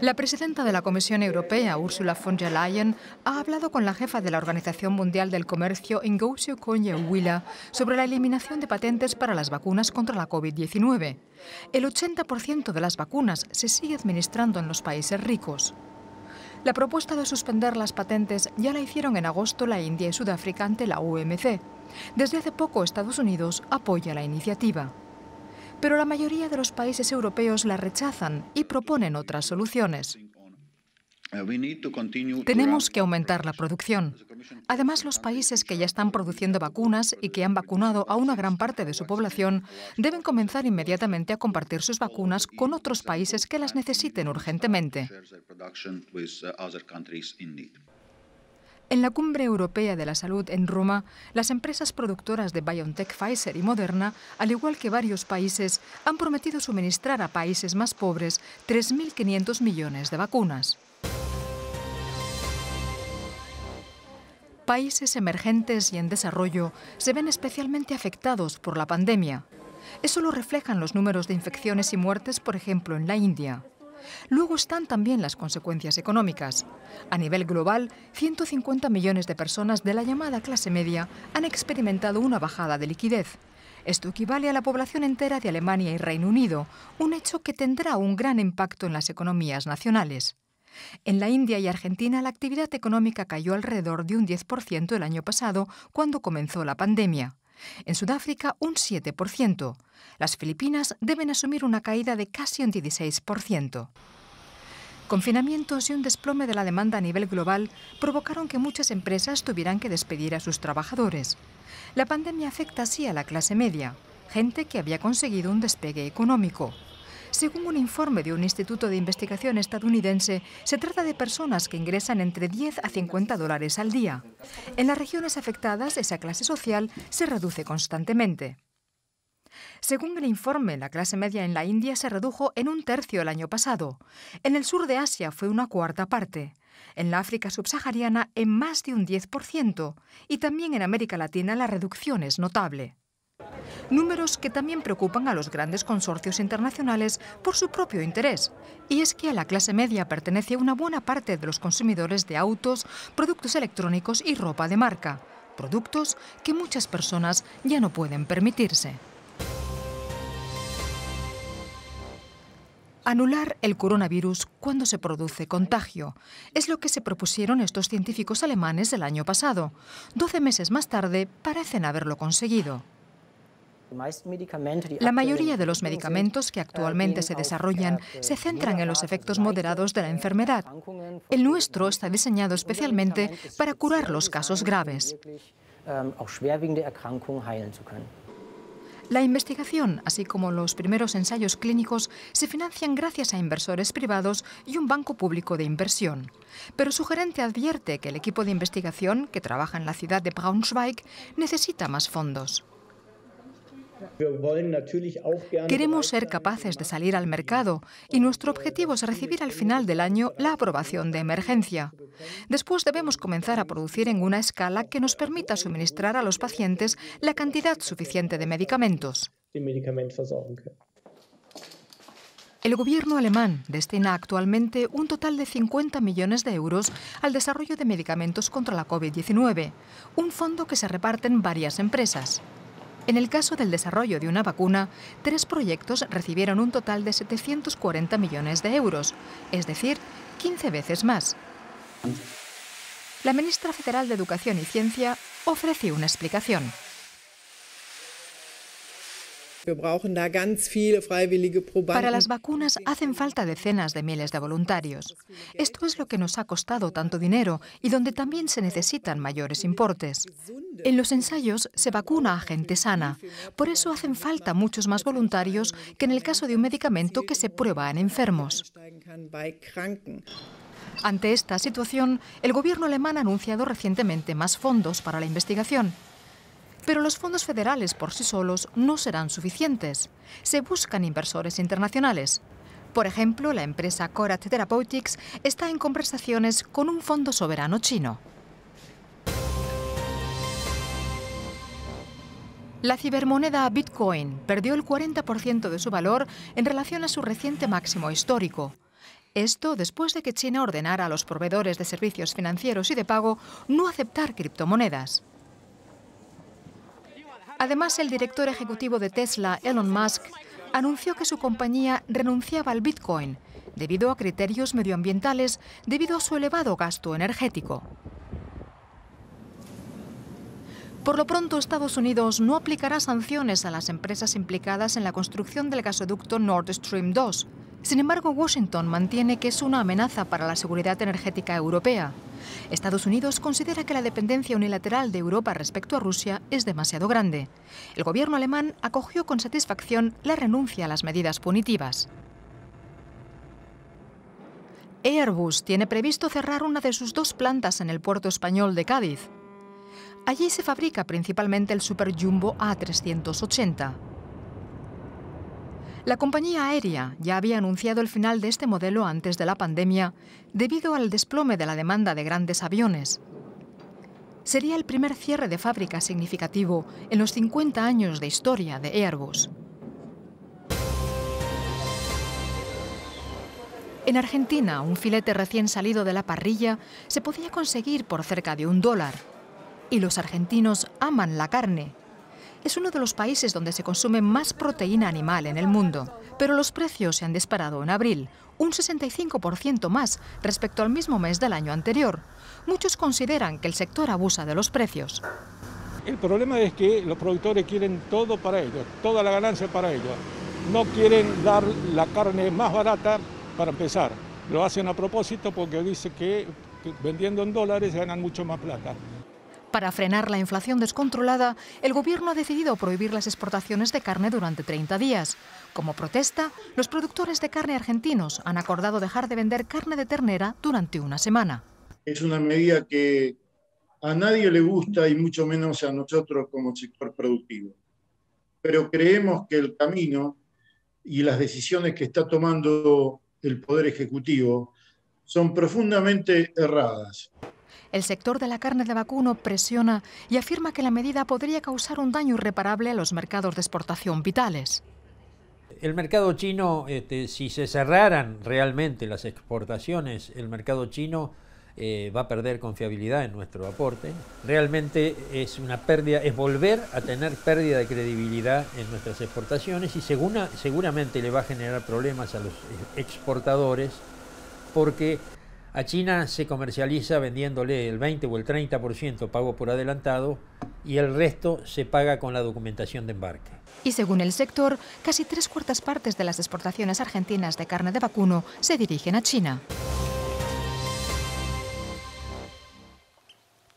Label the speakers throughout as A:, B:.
A: La presidenta de la Comisión Europea, Ursula von der Leyen, ha hablado con la jefa de la Organización Mundial del Comercio, Ngozi Okonjo-Iweala, sobre la eliminación de patentes para las vacunas contra la COVID-19. El 80% de las vacunas se sigue administrando en los países ricos. La propuesta de suspender las patentes ya la hicieron en agosto la India y Sudáfrica ante la OMC. Desde hace poco Estados Unidos apoya la iniciativa pero la mayoría de los países europeos la rechazan y proponen otras soluciones. Tenemos que aumentar la producción. Además, los países que ya están produciendo vacunas y que han vacunado a una gran parte de su población deben comenzar inmediatamente a compartir sus vacunas con otros países que las necesiten urgentemente. En la Cumbre Europea de la Salud en Roma, las empresas productoras de BioNTech, Pfizer y Moderna, al igual que varios países, han prometido suministrar a países más pobres 3.500 millones de vacunas. Países emergentes y en desarrollo se ven especialmente afectados por la pandemia. Eso lo reflejan los números de infecciones y muertes, por ejemplo, en la India. Luego están también las consecuencias económicas. A nivel global, 150 millones de personas de la llamada clase media han experimentado una bajada de liquidez. Esto equivale a la población entera de Alemania y Reino Unido, un hecho que tendrá un gran impacto en las economías nacionales. En la India y Argentina la actividad económica cayó alrededor de un 10% el año pasado cuando comenzó la pandemia en Sudáfrica un 7%. Las Filipinas deben asumir una caída de casi un 16%. Confinamientos y un desplome de la demanda a nivel global provocaron que muchas empresas tuvieran que despedir a sus trabajadores. La pandemia afecta así a la clase media, gente que había conseguido un despegue económico. Según un informe de un instituto de investigación estadounidense, se trata de personas que ingresan entre 10 a 50 dólares al día. En las regiones afectadas, esa clase social se reduce constantemente. Según el informe, la clase media en la India se redujo en un tercio el año pasado. En el sur de Asia fue una cuarta parte. En la África subsahariana en más de un 10%. Y también en América Latina la reducción es notable números que también preocupan a los grandes consorcios internacionales por su propio interés. Y es que a la clase media pertenece una buena parte de los consumidores de autos, productos electrónicos y ropa de marca, productos que muchas personas ya no pueden permitirse. Anular el coronavirus cuando se produce contagio. Es lo que se propusieron estos científicos alemanes el año pasado. Doce meses más tarde parecen haberlo conseguido. La mayoría de los medicamentos que eh, actualmente se desarrollan se centran en los efectos moderados de la enfermedad. El nuestro está diseñado especialmente para curar los casos graves. Ähm, la investigación, así como los primeros ensayos clínicos, se financian gracias a inversores privados y un banco público de inversión. Pero su gerente advierte que el equipo de investigación, que trabaja en la ciudad de Braunschweig, necesita más fondos. Queremos ser capaces de salir al mercado y nuestro objetivo es recibir al final del año la aprobación de emergencia. Después debemos comenzar a producir en una escala que nos permita suministrar a los pacientes la cantidad suficiente de medicamentos. El gobierno alemán destina actualmente un total de 50 millones de euros al desarrollo de medicamentos contra la COVID-19, un fondo que se reparte en varias empresas. En el caso del desarrollo de una vacuna, tres proyectos recibieron un total de 740 millones de euros, es decir, 15 veces más. La ministra federal de Educación y Ciencia ofreció una explicación. Para las vacunas hacen falta decenas de miles de voluntarios. Esto es lo que nos ha costado tanto dinero y donde también se necesitan mayores importes. En los ensayos se vacuna a gente sana. Por eso hacen falta muchos más voluntarios que en el caso de un medicamento que se prueba en enfermos. Ante esta situación, el gobierno alemán ha anunciado recientemente más fondos para la investigación. Pero los fondos federales por sí solos no serán suficientes. Se buscan inversores internacionales. Por ejemplo, la empresa Corat Therapeutics está en conversaciones con un fondo soberano chino. La cibermoneda Bitcoin perdió el 40% de su valor en relación a su reciente máximo histórico. Esto después de que China ordenara a los proveedores de servicios financieros y de pago no aceptar criptomonedas. Además, el director ejecutivo de Tesla, Elon Musk, anunció que su compañía renunciaba al Bitcoin debido a criterios medioambientales, debido a su elevado gasto energético. Por lo pronto, Estados Unidos no aplicará sanciones a las empresas implicadas en la construcción del gasoducto Nord Stream 2. Sin embargo, Washington mantiene que es una amenaza para la seguridad energética europea. Estados Unidos considera que la dependencia unilateral de Europa respecto a Rusia es demasiado grande. El gobierno alemán acogió con satisfacción la renuncia a las medidas punitivas. Airbus tiene previsto cerrar una de sus dos plantas en el puerto español de Cádiz. Allí se fabrica principalmente el Super Jumbo A380. La compañía aérea ya había anunciado el final de este modelo antes de la pandemia debido al desplome de la demanda de grandes aviones. Sería el primer cierre de fábrica significativo en los 50 años de historia de Airbus. En Argentina, un filete recién salido de la parrilla se podía conseguir por cerca de un dólar. Y los argentinos aman la carne, es uno de los países donde se consume más proteína animal en el mundo, pero los precios se han disparado en abril, un 65% más respecto al mismo mes del año anterior. Muchos consideran que el sector abusa de los precios. El problema es que los productores quieren todo para ellos, toda la ganancia para ellos. No quieren dar la carne más barata para empezar. Lo hacen a propósito porque dice que vendiendo en dólares ganan mucho más plata. Para frenar la inflación descontrolada, el gobierno ha decidido prohibir las exportaciones de carne durante 30 días. Como protesta, los productores de carne argentinos han acordado dejar de vender carne de ternera durante una semana. Es una medida que a nadie le gusta y mucho menos a nosotros como sector productivo. Pero creemos que el camino y las decisiones que está tomando el Poder Ejecutivo son profundamente erradas. El sector de la carne de vacuno presiona y afirma que la medida podría causar un daño irreparable a los mercados de exportación vitales. El mercado chino, este, si se cerraran realmente las exportaciones, el mercado chino eh, va a perder confiabilidad en nuestro aporte. Realmente es una pérdida, es volver a tener pérdida de credibilidad en nuestras exportaciones y seguramente le va a generar problemas a los eh, exportadores porque a China se comercializa vendiéndole el 20 o el 30% pago por adelantado y el resto se paga con la documentación de embarque. Y según el sector, casi tres cuartas partes de las exportaciones argentinas de carne de vacuno se dirigen a China.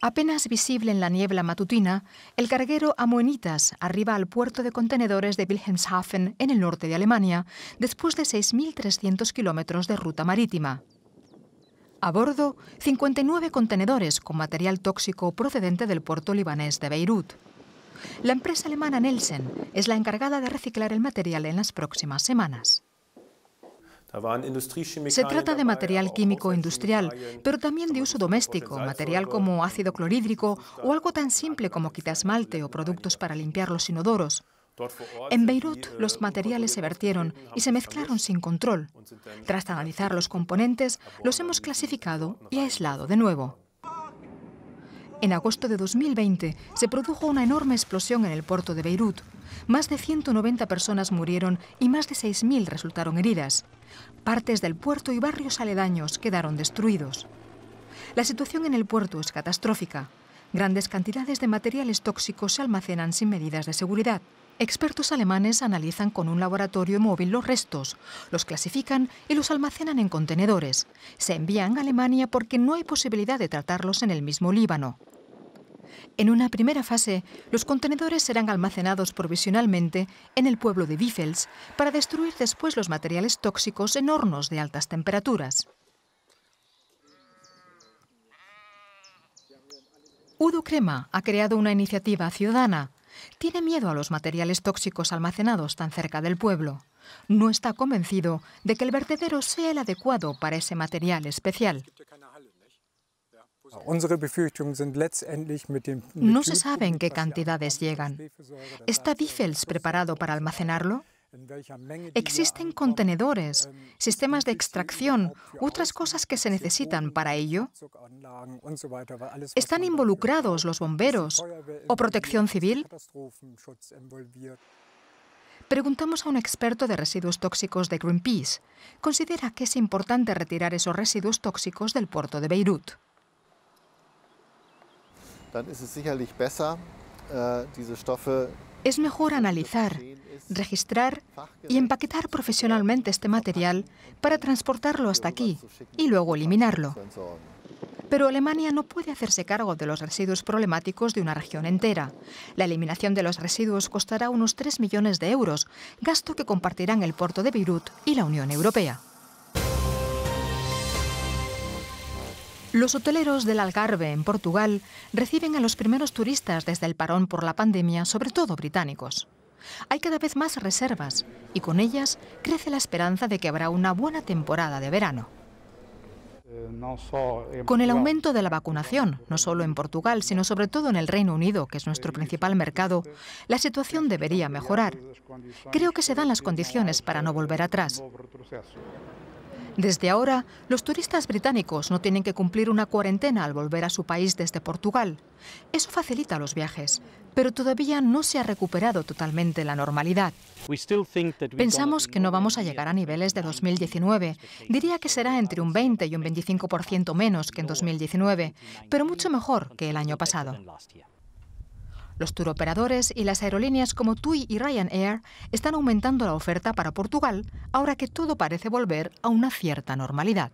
A: Apenas visible en la niebla matutina, el carguero Amuenitas arriba al puerto de contenedores de Wilhelmshaven, en el norte de Alemania, después de 6.300 kilómetros de ruta marítima. A bordo, 59 contenedores con material tóxico procedente del puerto libanés de Beirut. La empresa alemana Nelson es la encargada de reciclar el material en las próximas semanas. Se trata de material químico industrial, pero también de uso doméstico, material como ácido clorhídrico o algo tan simple como esmalte o productos para limpiar los inodoros. En Beirut eh, los materiales se vertieron y se mezclaron sin control. Tras analizar los componentes, los hemos clasificado y aislado de nuevo. En agosto de 2020 se produjo una enorme explosión en el puerto de Beirut. Más de 190 personas murieron y más de 6.000 resultaron heridas. Partes del puerto y barrios aledaños quedaron destruidos. La situación en el puerto es catastrófica. Grandes cantidades de materiales tóxicos se almacenan sin medidas de seguridad. Expertos alemanes analizan con un laboratorio móvil los restos, los clasifican y los almacenan en contenedores. Se envían a Alemania porque no hay posibilidad de tratarlos en el mismo Líbano. En una primera fase, los contenedores serán almacenados provisionalmente en el pueblo de Biefels para destruir después los materiales tóxicos en hornos de altas temperaturas. Udo Crema ha creado una iniciativa ciudadana tiene miedo a los materiales tóxicos almacenados tan cerca del pueblo. No está convencido de que el vertedero sea el adecuado para ese material especial. No se sabe en qué cantidades llegan. ¿Está Diefels preparado para almacenarlo? Existen contenedores, sistemas de extracción, otras cosas que se necesitan para ello. ¿Están involucrados los bomberos o protección civil? Preguntamos a un experto de residuos tóxicos de Greenpeace. Considera que es importante retirar esos residuos tóxicos del puerto de Beirut. Äh, es mejor analizar, registrar y empaquetar profesionalmente este material para transportarlo hasta aquí y luego eliminarlo. Pero Alemania no puede hacerse cargo de los residuos problemáticos de una región entera. La eliminación de los residuos costará unos 3 millones de euros, gasto que compartirán el puerto de Beirut y la Unión Europea. Los hoteleros del Algarve, en Portugal, reciben a los primeros turistas desde el parón por la pandemia, sobre todo británicos. Hay cada vez más reservas y con ellas crece la esperanza de que habrá una buena temporada de verano. Con el aumento de la vacunación, no solo en Portugal, sino sobre todo en el Reino Unido, que es nuestro principal mercado, la situación debería mejorar. Creo que se dan las condiciones para no volver atrás. Desde ahora, los turistas británicos no tienen que cumplir una cuarentena al volver a su país desde Portugal. Eso facilita los viajes, pero todavía no se ha recuperado totalmente la normalidad. Pensamos que no vamos a llegar a niveles de 2019. Diría que será entre un 20 y un 25% menos que en 2019, pero mucho mejor que el año pasado. Los turoperadores y las aerolíneas como TUI y Ryanair están aumentando la oferta para Portugal ahora que todo parece volver a una cierta normalidad.